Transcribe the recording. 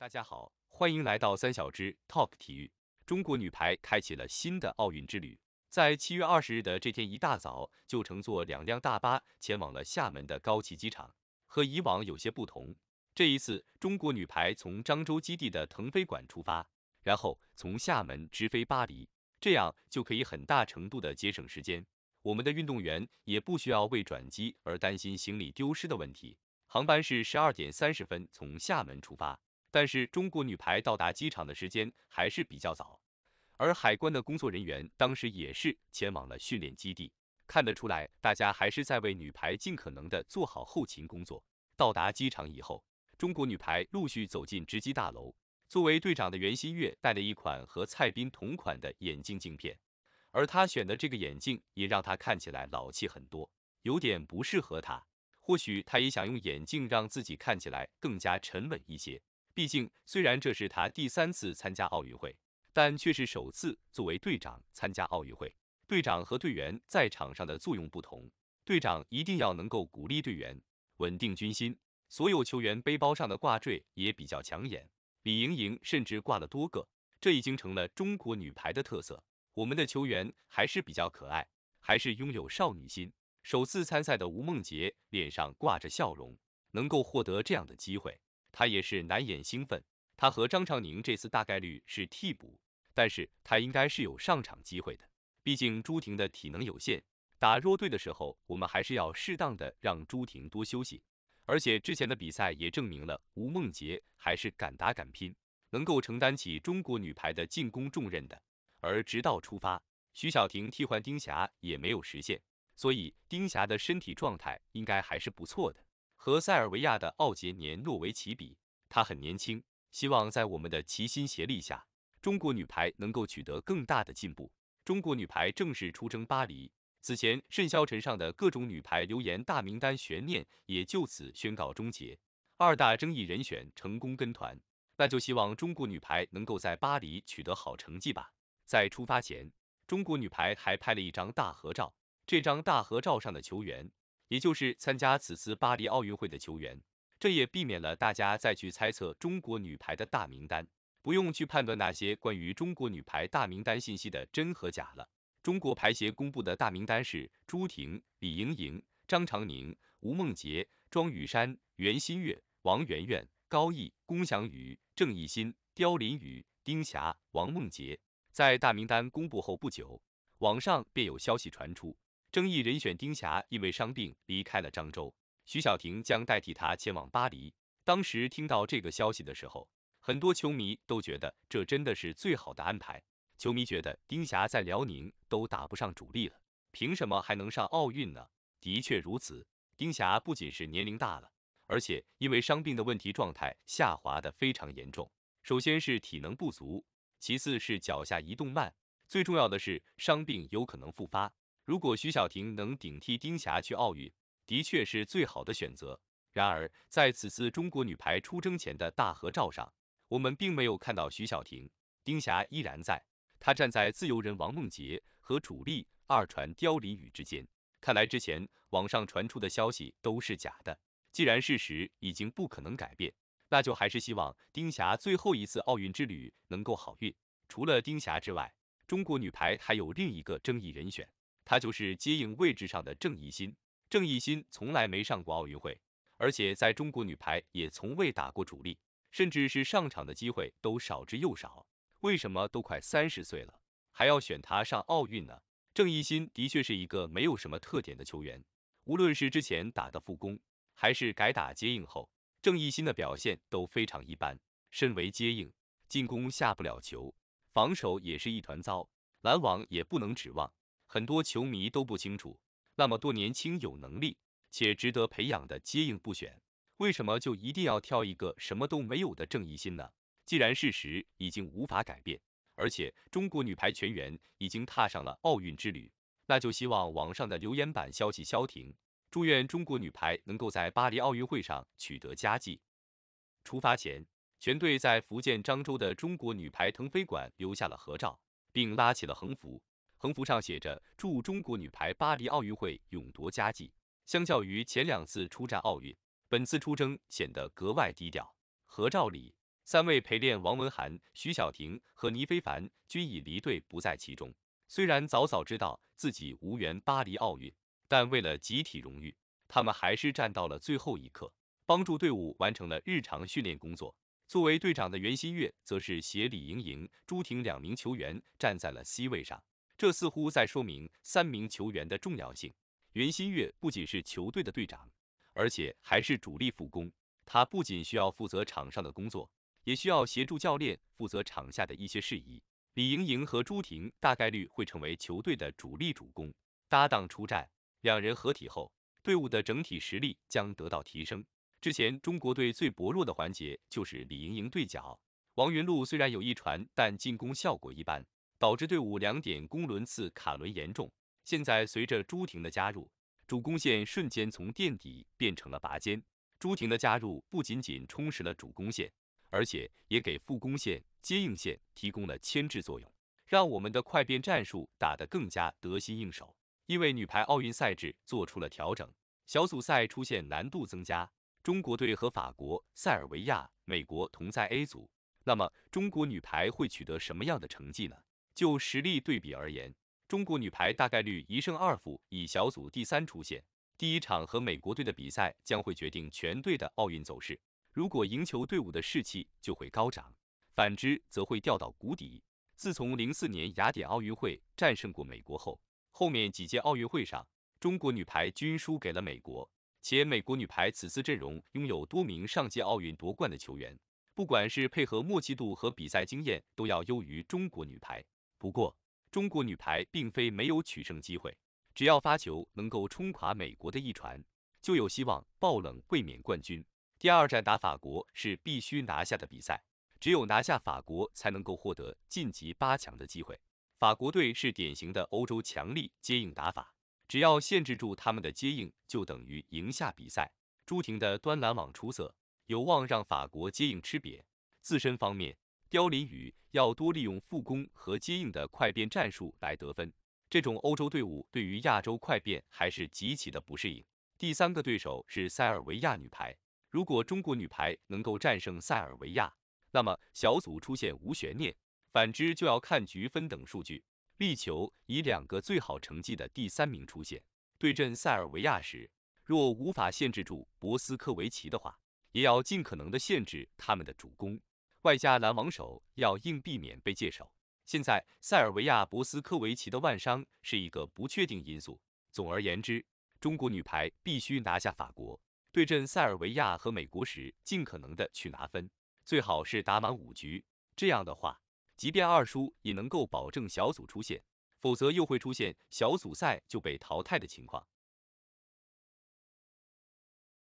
大家好，欢迎来到三小只 Talk 体育。中国女排开启了新的奥运之旅，在七月二十日的这天一大早，就乘坐两辆大巴前往了厦门的高崎机场。和以往有些不同，这一次中国女排从漳州基地的腾飞馆出发，然后从厦门直飞巴黎，这样就可以很大程度的节省时间。我们的运动员也不需要为转机而担心行李丢失的问题。航班是十二点三十分从厦门出发。但是中国女排到达机场的时间还是比较早，而海关的工作人员当时也是前往了训练基地，看得出来大家还是在为女排尽可能的做好后勤工作。到达机场以后，中国女排陆续走进值机大楼。作为队长的袁心玥戴了一款和蔡斌同款的眼镜镜片，而她选的这个眼镜也让她看起来老气很多，有点不适合她。或许她也想用眼镜让自己看起来更加沉稳一些。毕竟，虽然这是他第三次参加奥运会，但却是首次作为队长参加奥运会。队长和队员在场上的作用不同，队长一定要能够鼓励队员，稳定军心。所有球员背包上的挂坠也比较抢眼，李盈莹甚至挂了多个，这已经成了中国女排的特色。我们的球员还是比较可爱，还是拥有少女心。首次参赛的吴梦洁脸上挂着笑容，能够获得这样的机会。他也是难掩兴奋，他和张常宁这次大概率是替补，但是他应该是有上场机会的，毕竟朱婷的体能有限，打弱队的时候，我们还是要适当的让朱婷多休息。而且之前的比赛也证明了，吴梦洁还是敢打敢拼，能够承担起中国女排的进攻重任的。而直到出发，徐小婷替换丁霞也没有实现，所以丁霞的身体状态应该还是不错的。和塞尔维亚的奥杰年诺维奇比，他很年轻，希望在我们的齐心协力下，中国女排能够取得更大的进步。中国女排正式出征巴黎，此前甚嚣尘上的各种女排留言大名单悬念也就此宣告终结。二大争议人选成功跟团，那就希望中国女排能够在巴黎取得好成绩吧。在出发前，中国女排还拍了一张大合照，这张大合照上的球员。也就是参加此次巴黎奥运会的球员，这也避免了大家再去猜测中国女排的大名单，不用去判断那些关于中国女排大名单信息的真和假了。中国排协公布的大名单是朱婷、李盈莹、张常宁、吴梦洁、庄宇珊、袁心玥、王媛媛、高毅、龚翔宇、郑益昕、刁琳宇、丁霞、王梦洁。在大名单公布后不久，网上便有消息传出。争议人选丁霞因为伤病离开了漳州，徐小婷将代替她前往巴黎。当时听到这个消息的时候，很多球迷都觉得这真的是最好的安排。球迷觉得丁霞在辽宁都打不上主力了，凭什么还能上奥运呢？的确如此，丁霞不仅是年龄大了，而且因为伤病的问题，状态下滑的非常严重。首先是体能不足，其次是脚下移动慢，最重要的是伤病有可能复发。如果徐小婷能顶替丁霞去奥运，的确是最好的选择。然而，在此次中国女排出征前的大合照上，我们并没有看到徐小婷，丁霞依然在。她站在自由人王梦洁和主力二传刁琳宇之间。看来之前网上传出的消息都是假的。既然事实已经不可能改变，那就还是希望丁霞最后一次奥运之旅能够好运。除了丁霞之外，中国女排还有另一个争议人选。他就是接应位置上的郑怡心。郑怡心从来没上过奥运会，而且在中国女排也从未打过主力，甚至是上场的机会都少之又少。为什么都快三十岁了还要选他上奥运呢？郑怡心的确是一个没有什么特点的球员，无论是之前打的副攻，还是改打接应后，郑怡心的表现都非常一般。身为接应，进攻下不了球，防守也是一团糟，拦网也不能指望。很多球迷都不清楚，那么多年轻、有能力且值得培养的接应不选，为什么就一定要挑一个什么都没有的郑怡心呢？既然事实已经无法改变，而且中国女排全员已经踏上了奥运之旅，那就希望网上的留言板消息消停。祝愿中国女排能够在巴黎奥运会上取得佳绩。出发前，全队在福建漳州的中国女排腾飞馆留下了合照，并拉起了横幅。横幅上写着“祝中国女排巴黎奥运会勇夺佳绩”。相较于前两次出战奥运，本次出征显得格外低调。合照里，三位陪练王文涵、徐晓婷和倪非凡均已离队不在其中。虽然早早知道自己无缘巴黎奥运，但为了集体荣誉，他们还是站到了最后一刻，帮助队伍完成了日常训练工作。作为队长的袁心玥，则是携李盈莹、朱婷两名球员站在了 C 位上。这似乎在说明三名球员的重要性。袁心玥不仅是球队的队长，而且还是主力副攻。他不仅需要负责场上的工作，也需要协助教练负责场下的一些事宜。李盈莹和朱婷大概率会成为球队的主力主攻搭档出战，两人合体后，队伍的整体实力将得到提升。之前中国队最薄弱的环节就是李盈莹对角，王云璐虽然有一传，但进攻效果一般。导致队伍两点攻轮次卡轮严重，现在随着朱婷的加入，主攻线瞬间从垫底变成了拔尖。朱婷的加入不仅仅充实了主攻线，而且也给副攻线、接应线提供了牵制作用，让我们的快变战术打得更加得心应手。因为女排奥运赛制做出了调整，小组赛出现难度增加，中国队和法国、塞尔维亚、美国同在 A 组，那么中国女排会取得什么样的成绩呢？就实力对比而言，中国女排大概率一胜二负，以小组第三出线。第一场和美国队的比赛将会决定全队的奥运走势。如果赢球，队伍的士气就会高涨；反之，则会掉到谷底。自从零四年雅典奥运会战胜过美国后，后面几届奥运会上，中国女排均输给了美国。且美国女排此次阵容拥有多名上届奥运夺冠的球员，不管是配合默契度和比赛经验，都要优于中国女排。不过，中国女排并非没有取胜机会，只要发球能够冲垮美国的一传，就有希望爆冷卫冕冠军。第二站打法国是必须拿下的比赛，只有拿下法国，才能够获得晋级八强的机会。法国队是典型的欧洲强力接应打法，只要限制住他们的接应，就等于赢下比赛。朱婷的端篮网出色，有望让法国接应吃瘪。自身方面。刁琳宇要多利用副攻和接应的快变战术来得分。这种欧洲队伍对于亚洲快变还是极其的不适应。第三个对手是塞尔维亚女排，如果中国女排能够战胜塞尔维亚，那么小组出现无悬念；反之就要看局分等数据，力求以两个最好成绩的第三名出现。对阵塞尔维亚时，若无法限制住博斯科维奇的话，也要尽可能的限制他们的主攻。外加拦网手要硬，避免被借手。现在塞尔维亚博斯科维奇的腕伤是一个不确定因素。总而言之，中国女排必须拿下法国，对阵塞尔维亚和美国时，尽可能的去拿分，最好是打满五局。这样的话，即便二输也能够保证小组出线，否则又会出现小组赛就被淘汰的情况。